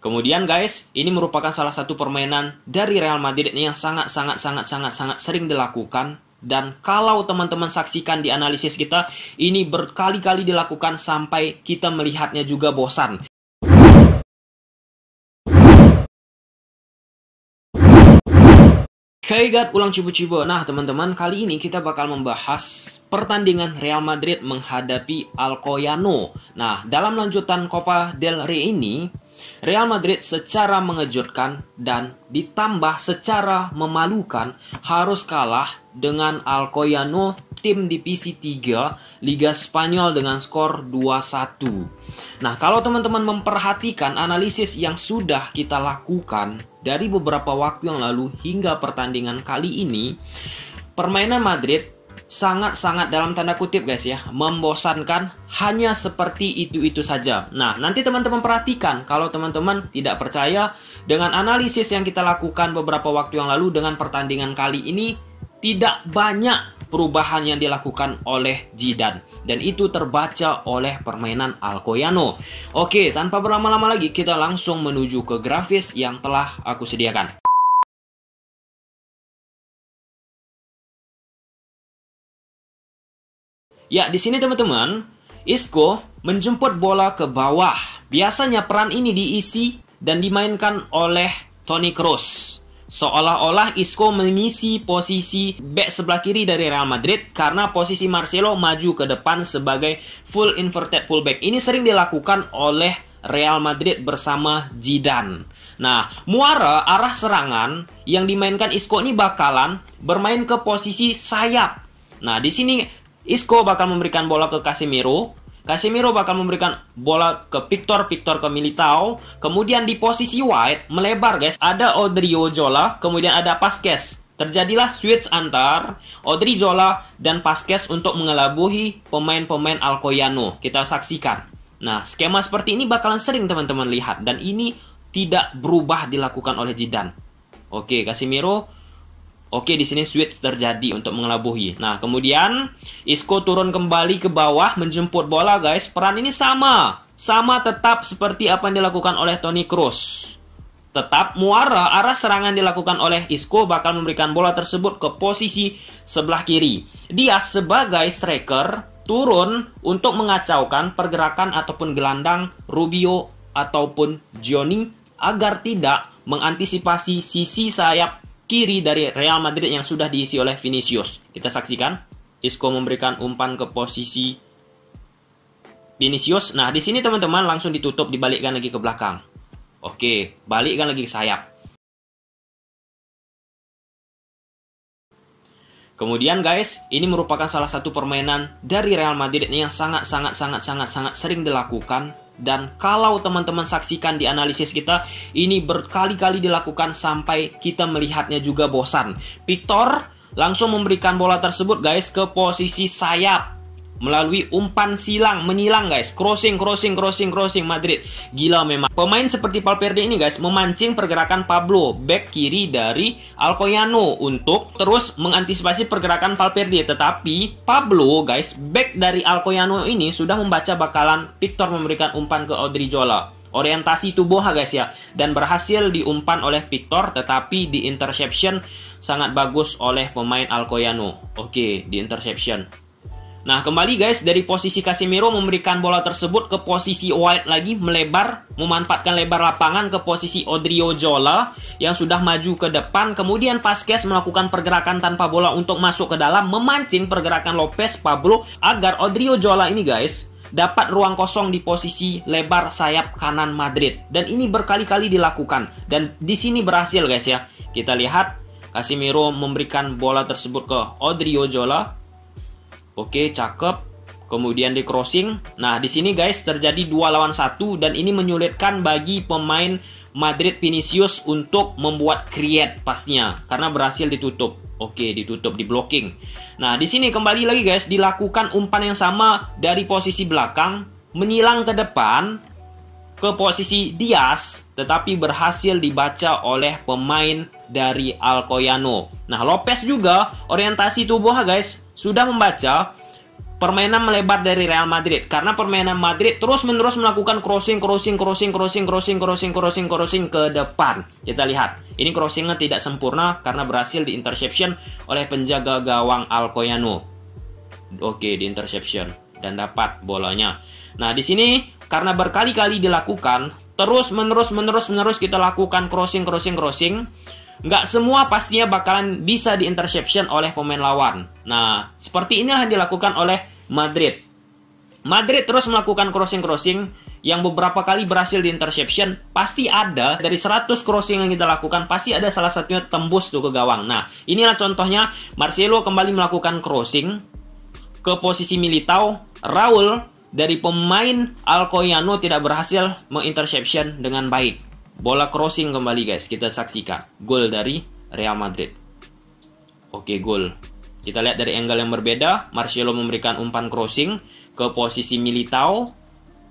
Kemudian guys, ini merupakan salah satu permainan dari Real Madrid yang sangat sangat sangat sangat sangat sering dilakukan dan kalau teman-teman saksikan di analisis kita, ini berkali-kali dilakukan sampai kita melihatnya juga bosan. Kaigat ulang cibu-cibu. Nah, teman-teman, kali ini kita bakal membahas pertandingan Real Madrid menghadapi Alcoyano. Nah, dalam lanjutan Copa del Rey ini, Real Madrid secara mengejutkan dan ditambah secara memalukan harus kalah dengan Alcoyano tim divisi 3 Liga Spanyol dengan skor 2-1. Nah, kalau teman-teman memperhatikan analisis yang sudah kita lakukan dari beberapa waktu yang lalu hingga pertandingan kali ini, permainan Madrid sangat-sangat dalam tanda kutip guys ya, membosankan hanya seperti itu-itu saja. Nah, nanti teman-teman perhatikan kalau teman-teman tidak percaya dengan analisis yang kita lakukan beberapa waktu yang lalu dengan pertandingan kali ini tidak banyak perubahan yang dilakukan oleh Jidan dan itu terbaca oleh permainan Alcoyano. Oke, tanpa berlama-lama lagi kita langsung menuju ke grafis yang telah aku sediakan. Ya, di sini teman-teman, Isco menjemput bola ke bawah. Biasanya peran ini diisi dan dimainkan oleh Toni Kroos. Seolah-olah Isco mengisi posisi back sebelah kiri dari Real Madrid karena posisi Marcelo maju ke depan sebagai full inverted fullback. Ini sering dilakukan oleh Real Madrid bersama Zidane. Nah, muara arah serangan yang dimainkan Isco ini bakalan bermain ke posisi sayap. Nah, di sini Isco bakal memberikan bola ke Casemiro. Casemiro bakal memberikan bola ke Victor, Victor ke Militao. Kemudian di posisi wide, melebar guys, ada Odriozola, kemudian ada Pasquez. Terjadilah switch antar Odriozola dan Pasquez untuk mengelabuhi pemain-pemain Alcoyano. Kita saksikan. Nah, skema seperti ini bakalan sering teman-teman lihat dan ini tidak berubah dilakukan oleh Jidan. Oke, Casemiro Oke, di sini switch terjadi untuk mengelabuhi. Nah, kemudian Isco turun kembali ke bawah menjemput bola, guys. Peran ini sama, sama tetap seperti apa yang dilakukan oleh Tony Kroos. Tetap Muara arah serangan dilakukan oleh Isco bakal memberikan bola tersebut ke posisi sebelah kiri. Dia sebagai striker turun untuk mengacaukan pergerakan ataupun gelandang Rubio ataupun Johnny agar tidak mengantisipasi sisi sayap kiri dari Real Madrid yang sudah diisi oleh Vinicius. Kita saksikan, Isco memberikan umpan ke posisi Vinicius. Nah, di sini teman-teman langsung ditutup, dibalikkan lagi ke belakang. Oke, balikkan lagi ke sayap. Kemudian guys, ini merupakan salah satu permainan dari Real Madrid yang sangat sangat sangat sangat sangat sering dilakukan dan kalau teman-teman saksikan di analisis kita ini berkali-kali dilakukan sampai kita melihatnya juga bosan. Victor langsung memberikan bola tersebut guys ke posisi sayap melalui umpan silang menyilang guys crossing crossing crossing crossing Madrid gila memang pemain seperti Valverde ini guys memancing pergerakan Pablo back kiri dari Alcoyano untuk terus mengantisipasi pergerakan Valverde tetapi Pablo guys back dari Alcoyano ini sudah membaca bakalan Victor memberikan umpan ke Jola orientasi tubuh guys ya dan berhasil diumpan oleh Victor tetapi di interception sangat bagus oleh pemain Alcoyano oke di interception Nah, kembali guys, dari posisi Casemiro memberikan bola tersebut ke posisi White lagi melebar, memanfaatkan lebar lapangan ke posisi Odrio Jola yang sudah maju ke depan. Kemudian Pasquez melakukan pergerakan tanpa bola untuk masuk ke dalam, memancing pergerakan Lopez Pablo agar Odrio Jola ini guys dapat ruang kosong di posisi lebar sayap kanan Madrid. Dan ini berkali-kali dilakukan dan di sini berhasil guys ya. Kita lihat Casemiro memberikan bola tersebut ke Odrio Jola Oke, cakep. Kemudian di crossing. Nah, di sini guys terjadi dua lawan satu dan ini menyulitkan bagi pemain Madrid Vinicius untuk membuat create pastinya karena berhasil ditutup. Oke, ditutup di blocking. Nah, di sini kembali lagi guys dilakukan umpan yang sama dari posisi belakang menyilang ke depan ke posisi Dias tetapi berhasil dibaca oleh pemain dari Alcoyano. Nah, Lopez juga orientasi tubuh guys sudah membaca permainan melebar dari Real Madrid karena permainan Madrid terus-menerus melakukan crossing crossing crossing crossing crossing crossing crossing crossing ke depan. Kita lihat, ini crossingnya tidak sempurna karena berhasil di interception oleh penjaga gawang Alcoyano. Oke, di interception dan dapat bolanya. Nah, di sini karena berkali-kali dilakukan terus menerus menerus menerus kita lakukan crossing crossing crossing nggak semua pastinya bakalan bisa di interception oleh pemain lawan. Nah, seperti inilah yang dilakukan oleh Madrid. Madrid terus melakukan crossing-crossing yang beberapa kali berhasil di interception, pasti ada dari 100 crossing yang kita lakukan, pasti ada salah satunya tembus tuh ke gawang. Nah, inilah contohnya Marcelo kembali melakukan crossing ke posisi Militao, Raul dari pemain Alcoyano tidak berhasil menginterception dengan baik. Bola crossing kembali guys, kita saksikan gol dari Real Madrid. Oke, gol. Kita lihat dari angle yang berbeda, Marcelo memberikan umpan crossing ke posisi Militao.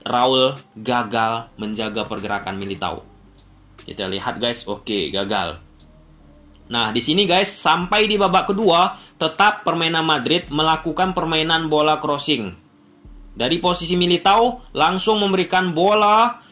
Raul gagal menjaga pergerakan Militao. Kita lihat guys, oke, gagal. Nah, di sini guys, sampai di babak kedua, tetap permainan Madrid melakukan permainan bola crossing. Dari posisi Militao, langsung memberikan bola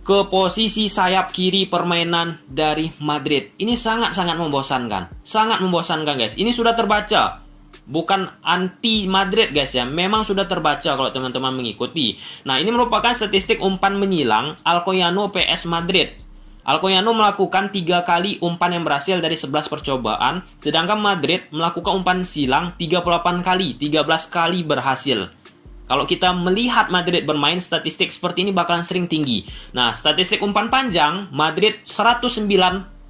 ke posisi sayap kiri permainan dari Madrid. Ini sangat-sangat membosankan. Sangat membosankan guys. Ini sudah terbaca. Bukan anti Madrid guys ya. Memang sudah terbaca kalau teman-teman mengikuti. Nah ini merupakan statistik umpan menyilang Alcoyano PS Madrid. Alcoyano melakukan tiga kali umpan yang berhasil dari 11 percobaan, sedangkan Madrid melakukan umpan silang 38 kali, 13 kali berhasil. Kalau kita melihat Madrid bermain, statistik seperti ini bakalan sering tinggi. Nah, statistik umpan panjang, Madrid 109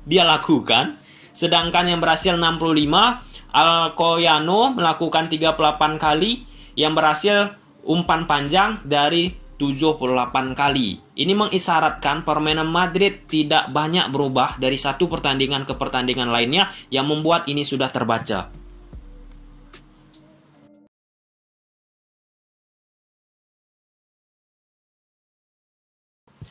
dia lakukan. Sedangkan yang berhasil 65, Alcoyano melakukan 38 kali. Yang berhasil umpan panjang dari 78 kali. Ini mengisyaratkan permainan Madrid tidak banyak berubah dari satu pertandingan ke pertandingan lainnya yang membuat ini sudah terbaca.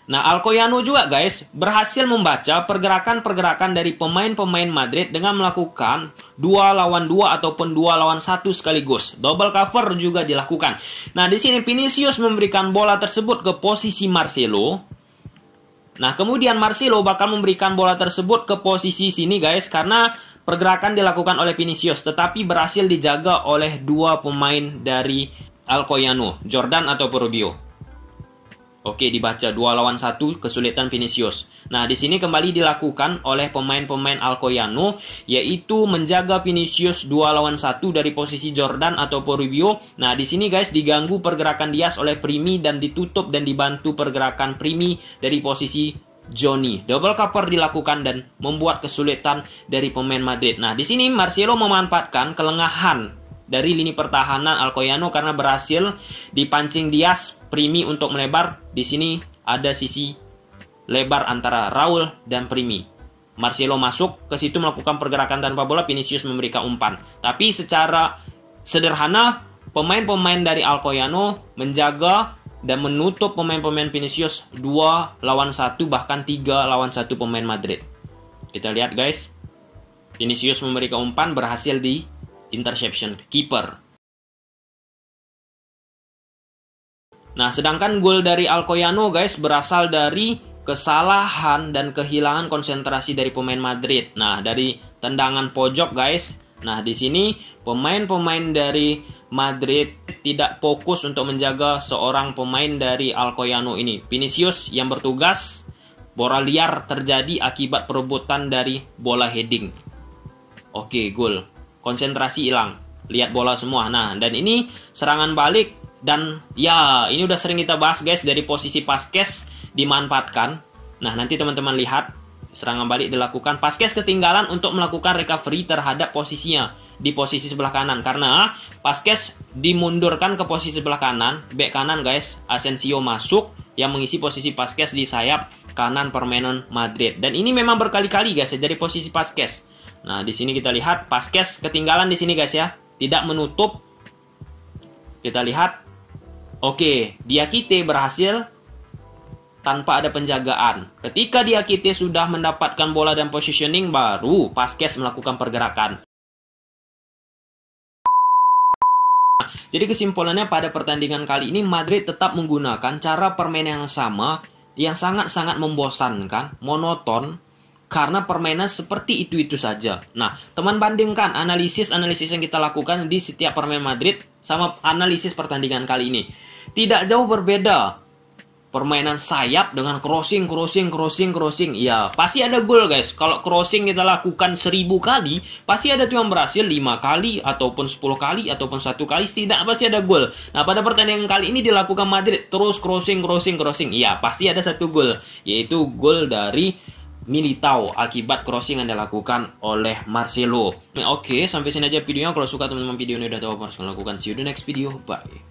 Nah, Alcoyano juga guys berhasil membaca pergerakan-pergerakan dari pemain-pemain Madrid dengan melakukan dua lawan dua ataupun dua lawan satu sekaligus. Double cover juga dilakukan. Nah, di sini Vinicius memberikan bola tersebut ke posisi Marcelo. Nah, kemudian Marcelo bakal memberikan bola tersebut ke posisi sini guys karena pergerakan dilakukan oleh Vinicius tetapi berhasil dijaga oleh dua pemain dari Alcoyano, Jordan atau Rubio. Oke, dibaca dua lawan satu kesulitan Vinicius. Nah, di sini kembali dilakukan oleh pemain-pemain Alcoyano yaitu menjaga Vinicius dua lawan satu dari posisi Jordan atau Poribio. Nah, di sini guys diganggu pergerakan Dias oleh Primi dan ditutup dan dibantu pergerakan Primi dari posisi Johnny. Double cover dilakukan dan membuat kesulitan dari pemain Madrid. Nah, di sini Marcelo memanfaatkan kelengahan dari lini pertahanan Alcoyano karena berhasil dipancing Dias primi untuk melebar, di sini ada sisi lebar antara Raul dan primi. Marcelo masuk ke situ melakukan pergerakan tanpa bola, Vinicius memberikan umpan. Tapi secara sederhana, pemain-pemain dari Alcoyano menjaga dan menutup pemain-pemain Vinicius 2 lawan 1 bahkan 3 lawan 1 pemain Madrid. Kita lihat guys. Vinicius memberikan umpan berhasil di interception keeper. Nah, sedangkan gol dari Alcoyano guys berasal dari kesalahan dan kehilangan konsentrasi dari pemain Madrid. Nah, dari tendangan pojok guys. Nah, di sini pemain-pemain dari Madrid tidak fokus untuk menjaga seorang pemain dari Alcoyano ini. Vinicius yang bertugas bola liar terjadi akibat perebutan dari bola heading. Oke, gol. Konsentrasi hilang. Lihat bola semua. Nah, dan ini serangan balik dan ya, ini udah sering kita bahas guys dari posisi Paskes dimanfaatkan. Nah, nanti teman-teman lihat serangan balik dilakukan. Paskes ketinggalan untuk melakukan recovery terhadap posisinya di posisi sebelah kanan karena Paskes dimundurkan ke posisi sebelah kanan, back kanan guys. Asensio masuk yang mengisi posisi Paskes di sayap kanan permainan Madrid. Dan ini memang berkali-kali guys dari posisi Paskes. Nah, di sini kita lihat Paskes ketinggalan di sini guys ya. Tidak menutup kita lihat Oke, Diakite berhasil tanpa ada penjagaan. Ketika Diakite sudah mendapatkan bola dan positioning, baru Vasquez melakukan pergerakan. Jadi kesimpulannya pada pertandingan kali ini Madrid tetap menggunakan cara permainan yang sama yang sangat-sangat membosankan, monoton, karena permainan seperti itu-itu saja. Nah, teman bandingkan analisis-analisis yang kita lakukan di setiap permainan Madrid sama analisis pertandingan kali ini. Tidak jauh berbeda. Permainan sayap dengan crossing, crossing, crossing, crossing. Ya, pasti ada gol guys. Kalau crossing kita lakukan seribu kali, pasti ada tuh yang berhasil lima kali, ataupun 10 kali, ataupun satu kali. Tidak, pasti ada gol. Nah, pada pertandingan kali ini dilakukan Madrid. Terus crossing, crossing, crossing. Ya, pasti ada satu gol. Yaitu gol dari Militao akibat crossing yang dilakukan oleh Marcelo. Nah, oke, sampai sini aja videonya. Kalau suka teman-teman video ini udah tahu apa harus melakukan. See you the next video. Bye.